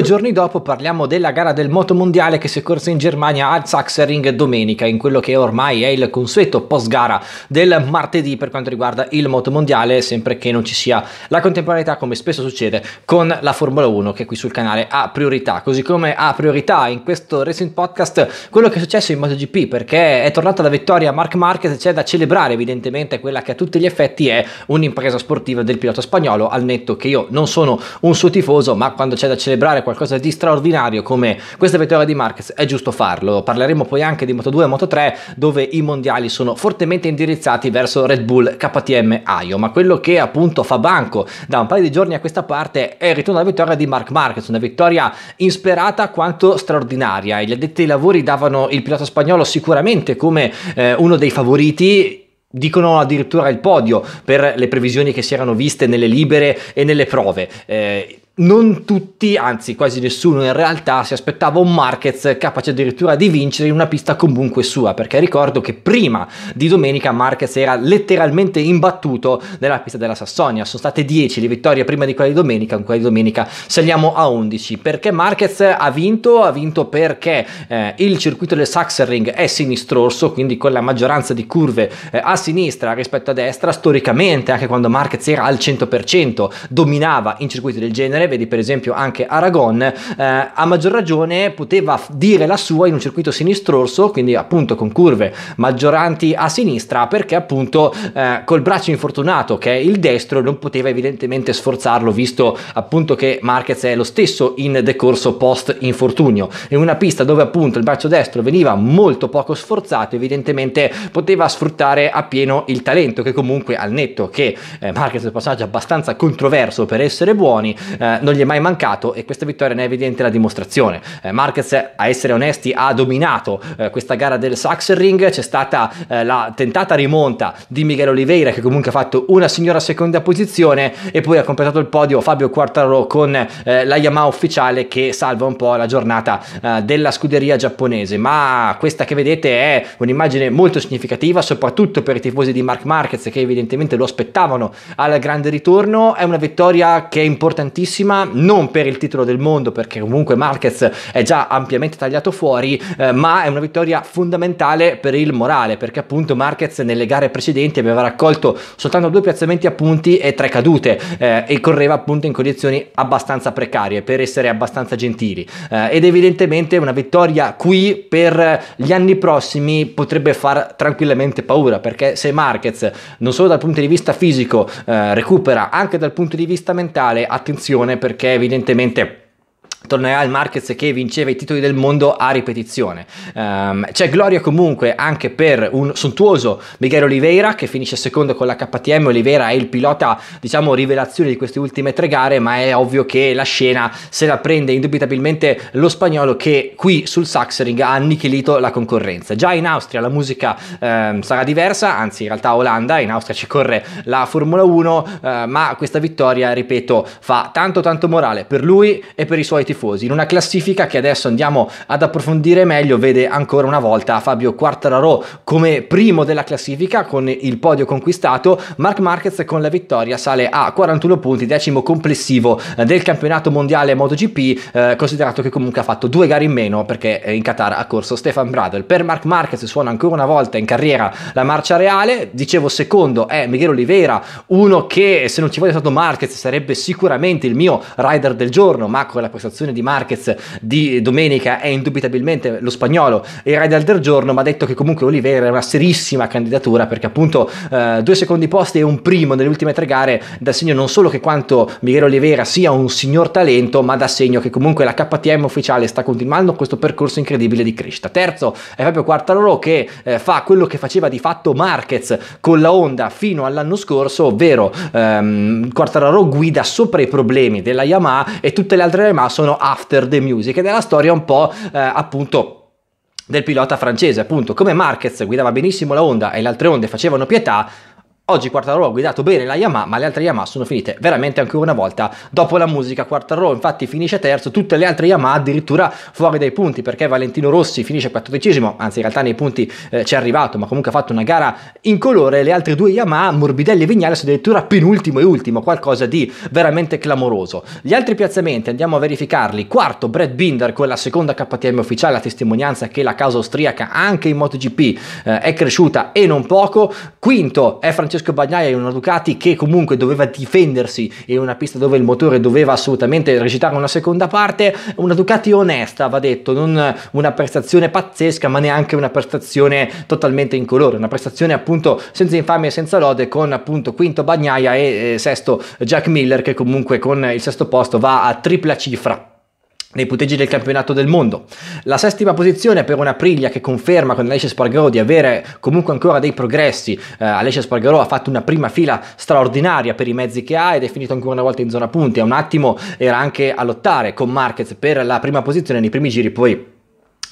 Due giorni dopo parliamo della gara del moto mondiale che si è corsa in Germania al Sachsenring domenica, in quello che ormai è il consueto post gara del martedì per quanto riguarda il moto mondiale, sempre che non ci sia la contemporaneità come spesso succede con la Formula 1 che qui sul canale ha priorità, così come ha priorità in questo Racing Podcast quello che è successo in MotoGP perché è tornata la vittoria a Mark Marquez, c'è da celebrare evidentemente quella che a tutti gli effetti è un'impresa sportiva del pilota spagnolo, al netto che io non sono un suo tifoso, ma quando c'è da celebrare qualcosa di straordinario come questa vittoria di Marquez è giusto farlo. Parleremo poi anche di Moto2 e Moto3 dove i mondiali sono fortemente indirizzati verso Red Bull KTM Aio, ma quello che appunto fa banco da un paio di giorni a questa parte è il ritorno alla vittoria di Mark Marquez, una vittoria insperata quanto straordinaria. Gli addetti ai lavori davano il pilota spagnolo sicuramente come eh, uno dei favoriti dicono addirittura il podio per le previsioni che si erano viste nelle libere e nelle prove. Eh, non tutti, anzi quasi nessuno in realtà, si aspettava un Marquez capace addirittura di vincere in una pista comunque sua, perché ricordo che prima di domenica Marquez era letteralmente imbattuto nella pista della Sassonia, sono state 10 le vittorie prima di quella di domenica, con quella di domenica saliamo a 11, perché Marquez ha vinto, ha vinto perché eh, il circuito del Sachsenring è sinistrorso, quindi con la maggioranza di curve eh, a sinistra rispetto a destra, storicamente anche quando Marquez era al 100% dominava in circuiti del genere, vedi per esempio anche Aragon, eh, a maggior ragione poteva dire la sua in un circuito sinistroso, quindi appunto con curve maggioranti a sinistra, perché appunto eh, col braccio infortunato che è il destro non poteva evidentemente sforzarlo, visto appunto che Marquez è lo stesso in decorso post infortunio. In una pista dove appunto il braccio destro veniva molto poco sforzato, evidentemente poteva sfruttare appieno il talento che comunque al netto che eh, Marquez è un passaggio abbastanza controverso per essere buoni, eh, non gli è mai mancato e questa vittoria ne è evidente la dimostrazione. Eh, Marquez, a essere onesti, ha dominato eh, questa gara del Sachsenring, c'è stata eh, la tentata rimonta di Miguel Oliveira che comunque ha fatto una signora seconda posizione e poi ha completato il podio Fabio Quartaro con eh, la Yamaha ufficiale che salva un po' la giornata eh, della scuderia giapponese. Ma questa che vedete è un'immagine molto significativa, soprattutto per i tifosi di Mark Marquez che evidentemente lo aspettavano al grande ritorno. È una vittoria che è importantissima prossima, non per il titolo del mondo perché comunque Marquez è già ampiamente tagliato fuori, eh, ma è una vittoria fondamentale per il morale perché appunto Marquez nelle gare precedenti aveva raccolto soltanto due piazzamenti a punti e tre cadute eh, e correva appunto in condizioni abbastanza precarie per essere abbastanza gentili eh, ed evidentemente una vittoria qui per gli anni prossimi potrebbe far tranquillamente paura perché se Marquez non solo dal punto di vista fisico eh, recupera anche dal punto di vista mentale attenzione perché evidentemente tornerà il Marquez che vinceva i titoli del mondo a ripetizione. Um, c'è gloria comunque anche per un sontuoso Miguel Oliveira che finisce secondo con la KTM. Oliveira è il pilota, diciamo, rivelazione di queste ultime tre gare, ma è ovvio che la scena se la prende indubitabilmente lo spagnolo che qui sul Saxering ha annichilito la concorrenza. Già in Austria la musica um, sarà diversa, anzi in realtà Olanda, in Austria ci corre la Formula 1, uh, eh, ma questa vittoria, ripeto, fa tanto tanto morale per lui e per i suoi titoli tifosi in una classifica che adesso andiamo ad approfondire meglio vede ancora una volta Fabio Quartararo come primo della classifica con il podio conquistato Mark Marquez con la vittoria sale a 41 punti decimo complessivo eh, del campionato mondiale MotoGP eh, considerato che comunque ha fatto due gare in meno perché eh, in Qatar ha corso Stefan Bradl per Mark Marquez suona ancora una volta in carriera la marcia reale dicevo secondo è Miguel Oliveira uno che se non ci fosse stato Marquez sarebbe sicuramente il mio rider del giorno ma con la prestazione prestazione di Marquez di domenica è indubitabilmente lo spagnolo e Radal del giorno, ma ha detto che comunque Oliveira è una serissima candidatura perché appunto eh, due secondi posti e un primo nelle ultime tre gare dà segno non solo che quanto Miguel Oliveira sia un signor talento, ma dà segno che comunque la KTM ufficiale sta continuando questo percorso incredibile di crescita. Terzo è proprio Quartararo che eh, fa quello che faceva di fatto Marquez con la Honda fino all'anno scorso, ovvero ehm, Quartararo guida sopra i problemi della Yamaha e tutte le altre Yamaha sono sono After the Music ed è la storia un po' eh, appunto del pilota francese appunto come Marquez guidava benissimo la Honda e le altre onde facevano pietà Oggi Quartararo ha guidato bene la Yamaha, ma le altre Yamaha sono finite veramente ancora una volta dopo la musica. Quartararo infatti finisce terzo, tutte le altre Yamaha addirittura fuori dai punti perché Valentino Rossi finisce quattordicesimo, anzi in realtà nei punti eh, ci è arrivato, ma comunque ha fatto una gara in colore. Le altre due Yamaha, Morbidelli e Vignale, sono addirittura penultimo e ultimo, qualcosa di veramente clamoroso. Gli altri piazzamenti andiamo a verificarli. Quarto Brad Binder con la seconda KTM ufficiale, a testimonianza che la causa austriaca anche in MotoGP eh, è cresciuta e non poco. Quinto è Francesco Francesco Bagnaia in una Ducati che comunque doveva difendersi in una pista dove il motore doveva assolutamente recitare una seconda parte, una Ducati onesta va detto, non una prestazione pazzesca ma neanche una prestazione totalmente incolore, una prestazione appunto senza infamia e senza lode con appunto quinto Bagnaia e eh, sesto Jack Miller che comunque con il sesto posto va a tripla cifra nei punteggi del campionato del mondo. La settima posizione per una che conferma con Alessia Spargarò di avere comunque ancora dei progressi. Eh, Alessia Spargarò ha fatto una prima fila straordinaria per i mezzi che ha ed è finito ancora una volta in zona punti. A un attimo era anche a lottare con Marquez per la prima posizione nei primi giri, poi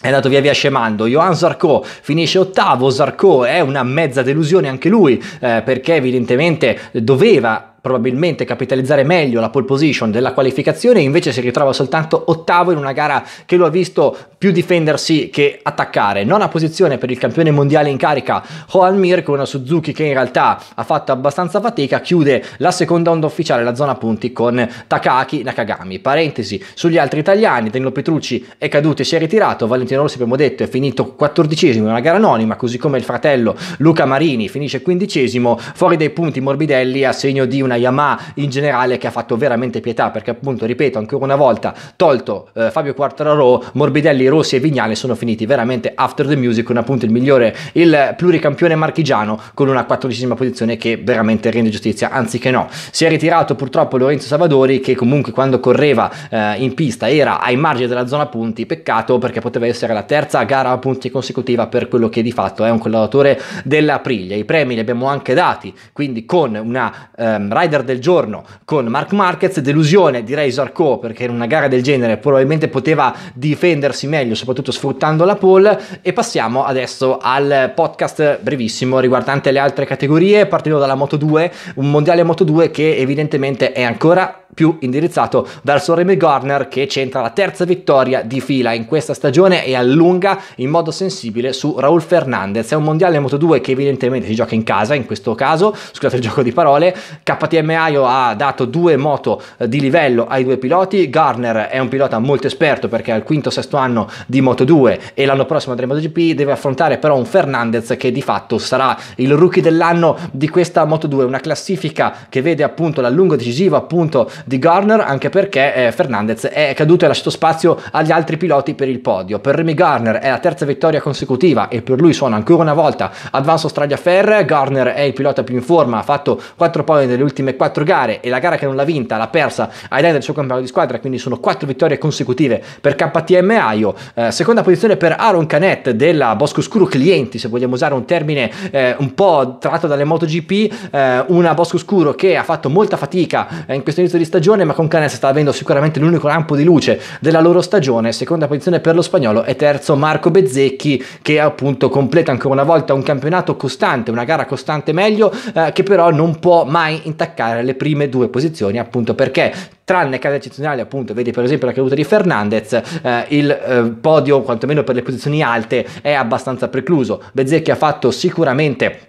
è andato via via scemando. Johan Zarco finisce ottavo. Zarco è una mezza delusione anche lui, eh, perché evidentemente doveva probabilmente capitalizzare meglio la pole position della qualificazione, invece si ritrova soltanto ottavo in una gara che lo ha visto più difendersi che attaccare. Nona posizione per il campione mondiale in carica Hoan Hoalmir con Suzuki che in realtà ha fatto abbastanza fatica, chiude la seconda onda ufficiale, la zona punti con Takaki Nakagami. Parentesi sugli altri italiani, Danilo Petrucci è caduto e si è ritirato, Valentino Rossi abbiamo detto è finito quattordicesimo in una gara anonima, così come il fratello Luca Marini finisce quindicesimo, fuori dai punti Morbidelli a segno di una Yamaha in generale che ha fatto veramente pietà perché appunto ripeto ancora una volta tolto eh, Fabio Quartararo, Morbidelli Rossi e Vignale sono finiti veramente after the music con appunto il migliore, il pluricampione marchigiano con una quattordicesima posizione che veramente rende giustizia, anziché no. Si è ritirato purtroppo Lorenzo Savadori che comunque quando correva eh, in pista era ai margini della zona punti, peccato perché poteva essere la terza gara a punti consecutiva per quello che di fatto è un collaudatore della Priglia. I premi li abbiamo anche dati, quindi con una ehm, rider del giorno con Mark Marquez, delusione direi Zarco perché in una gara del genere probabilmente poteva difendersi meglio meglio, soprattutto sfruttando la poll. E passiamo adesso al podcast brevissimo riguardante le altre categorie, partendo dalla Moto 2, un mondiale Moto 2 che evidentemente è ancora più indirizzato verso Remy Garner che centra la terza vittoria di fila in questa stagione e allunga in modo sensibile su Raul Fernandez. È un mondiale Moto2 che evidentemente si gioca in casa in questo caso, scusate il gioco di parole, KTM Aio ha dato due moto eh, di livello ai due piloti, Garner è un pilota molto esperto perché è al quinto o sesto anno di Moto2 e l'anno prossimo andremo a MotoGP, deve affrontare però un Fernandez che di fatto sarà il rookie dell'anno di questa Moto2, una classifica che vede appunto l'allungo decisivo appunto di Garner anche perché eh, Fernandez è caduto e ha lasciato spazio agli altri piloti per il podio. Per Remy Garner è la terza vittoria consecutiva e per lui suona ancora una volta Advance Australia Fair. Garner è il pilota più in forma, ha fatto 4 pole nelle ultime 4 gare e la gara che non l'ha vinta l'ha persa ai danni del suo campionato di squadra, quindi sono 4 vittorie consecutive per KTM Aio. Eh, seconda posizione per Aaron Canet della Bosco Scuro Clienti, se vogliamo usare un termine eh, un po' tratto dalle MotoGP, eh, una Bosco Scuro che ha fatto molta fatica eh, in questo inizio di stagione stagione, ma con Canessa sta avendo sicuramente l'unico lampo di luce della loro stagione. Seconda posizione per lo spagnolo e terzo Marco Bezzecchi, che appunto completa ancora una volta un campionato costante, una gara costante meglio, eh, che però non può mai intaccare le prime due posizioni, appunto perché tranne casi eccezionali, appunto, vedi per esempio la caduta di Fernandez, eh, il eh, podio, quantomeno per le posizioni alte, è abbastanza precluso. Bezzecchi ha fatto sicuramente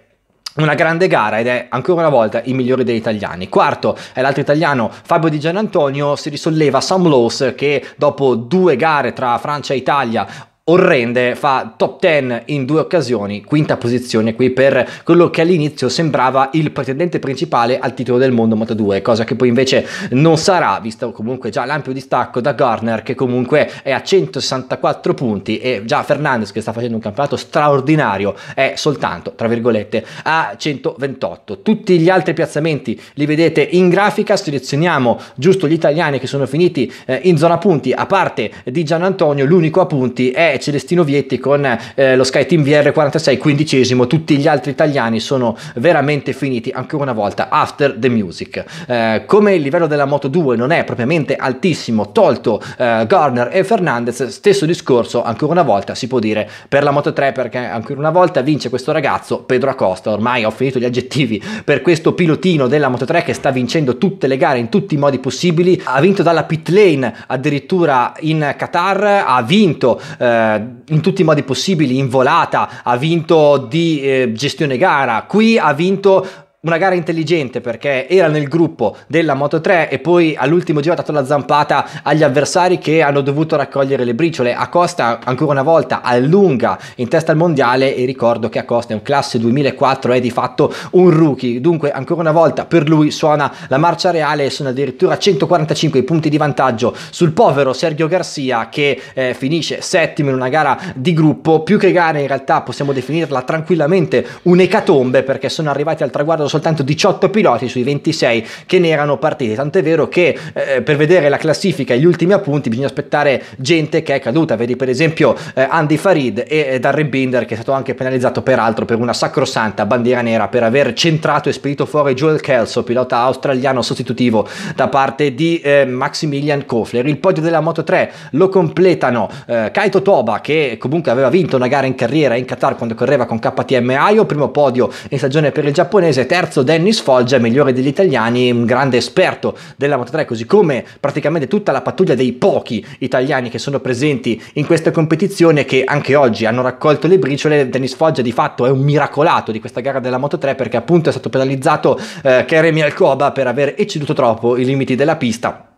una grande gara ed è ancora una volta il migliore degli italiani. Quarto è l'altro italiano Fabio Di Gianantonio, si risolleva Sam Lowe's che dopo due gare tra Francia e Italia orrende, fa top 10 in due occasioni, quinta posizione qui per quello che all'inizio sembrava il pretendente principale al titolo del mondo Moto 2, cosa che poi invece non sarà, visto comunque già l'ampio distacco da Garner che comunque è a 164 punti e già Fernandez che sta facendo un campionato straordinario è soltanto, tra virgolette, a 128. Tutti gli altri piazzamenti li vedete in grafica, selezioniamo giusto gli italiani che sono finiti eh, in zona punti, a parte di Gian Antonio l'unico a punti è Celestino Vietti con eh, lo Sky Team VR46 quindicesimo, tutti gli altri italiani sono veramente finiti ancora una volta after the music. Eh, come il livello della Moto 2 non è propriamente altissimo, tolto eh, Garner e Fernandez, stesso discorso ancora una volta si può dire per la Moto 3 perché ancora una volta vince questo ragazzo Pedro Acosta, ormai ho finito gli aggettivi per questo pilotino della Moto 3 che sta vincendo tutte le gare in tutti i modi possibili, ha vinto dalla pit lane addirittura in Qatar, ha vinto eh, eh, in tutti i modi possibili, in volata, ha vinto di eh, gestione gara, qui ha vinto una gara intelligente perché era nel gruppo della Moto 3 e poi all'ultimo giro ha dato la zampata agli avversari che hanno dovuto raccogliere le briciole. Acosta ancora una volta allunga in testa al mondiale e ricordo che Acosta è un classe 2004 è di fatto un rookie, dunque ancora una volta per lui suona la marcia reale e sono addirittura 145 i punti di vantaggio sul povero Sergio Garcia che eh, finisce settimo in una gara di gruppo, più che gara in realtà possiamo definirla tranquillamente un'ecatombe perché sono arrivati al traguardo soltanto 18 piloti sui 26 che ne erano partiti, tant'è vero che eh, per vedere la classifica e gli ultimi appunti bisogna aspettare gente che è caduta, vedi per esempio eh, Andy Farid e eh, Darren Binder che è stato anche penalizzato peraltro per una sacrosanta bandiera nera per aver centrato e spedito fuori Joel Kelso, pilota australiano sostitutivo da parte di eh, Maximilian Kofler. Il podio della Moto 3 lo completano eh, Kaito Toba che comunque aveva vinto una gara in carriera in Qatar quando correva con KTM Aio, primo podio in stagione per il giapponese, terzo terzo Dennis Foggia, migliore degli italiani, un grande esperto della Moto3, così come praticamente tutta la pattuglia dei pochi italiani che sono presenti in questa competizione che anche oggi hanno raccolto le briciole. Dennis Foggia di fatto è un miracolato di questa gara della Moto3 perché appunto è stato penalizzato eh, Keremi Alcoba per aver ecceduto troppo i limiti della pista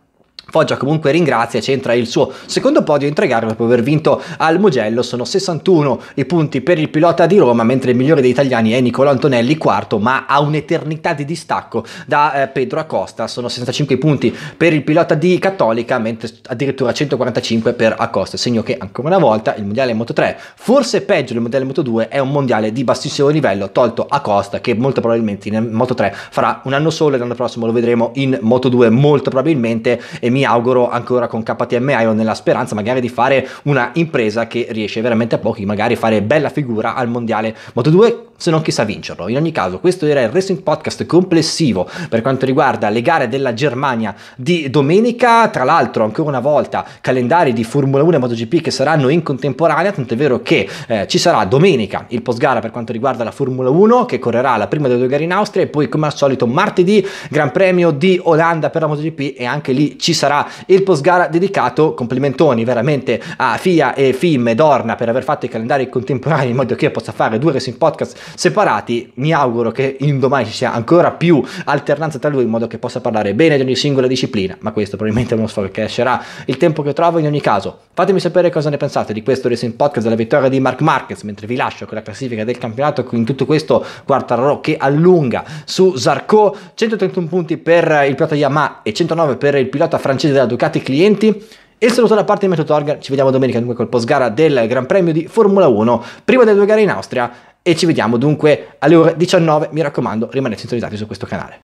Foggia comunque ringrazia c'entra il suo secondo podio in Tregaro dopo aver vinto al Mugello. Sono 61 i punti per il pilota di Roma, mentre il migliore dei italiani è Nicolò Antonelli, quarto, ma ha un'eternità di distacco da eh, Pedro Acosta. Sono 65 punti per il pilota di Cattolica, mentre addirittura 145 per Acosta. Segno che ancora una volta il mondiale Moto 3, forse peggio del mondiale Moto 2, è un mondiale di bassissimo livello, tolto Acosta, che molto probabilmente in Moto 3 farà un anno solo e l'anno prossimo lo vedremo in Moto 2, molto probabilmente. E mi auguro ancora con KTM Ion nella speranza magari di fare una impresa che riesce veramente a pochi, magari fare bella figura al mondiale Moto2 se non chissà vincerlo. In ogni caso questo era il Racing Podcast complessivo per quanto riguarda le gare della Germania di domenica, tra l'altro ancora una volta calendari di Formula 1 e MotoGP che saranno in contemporanea, tant'è vero che eh, ci sarà domenica il post gara per quanto riguarda la Formula 1 che correrà la prima delle due gare in Austria e poi come al solito martedì Gran Premio di Olanda per la MotoGP e anche lì ci sarà sarà il post gara dedicato, complimentoni veramente a FIA e FIM e Dorna per aver fatto i calendari contemporanei in modo che io possa fare due racing podcast separati, mi auguro che in domani ci sia ancora più alternanza tra lui in modo che possa parlare bene di ogni singola disciplina, ma questo probabilmente è uno sforzo che escerà il tempo che trovo in ogni caso. Fatemi sapere cosa ne pensate di questo racing podcast della vittoria di Mark Marquez, mentre vi lascio con la classifica del campionato in tutto questo Quartararo che allunga su Zarco, 131 punti per il pilota Yamaha e 109 per il pilota francese francese della Ducati clienti. E saluto da parte di Metro Torgar, ci vediamo domenica dunque col gara del Gran Premio di Formula 1, prima delle due gare in Austria e ci vediamo dunque alle ore 19, mi raccomando rimanete sintonizzati su questo canale.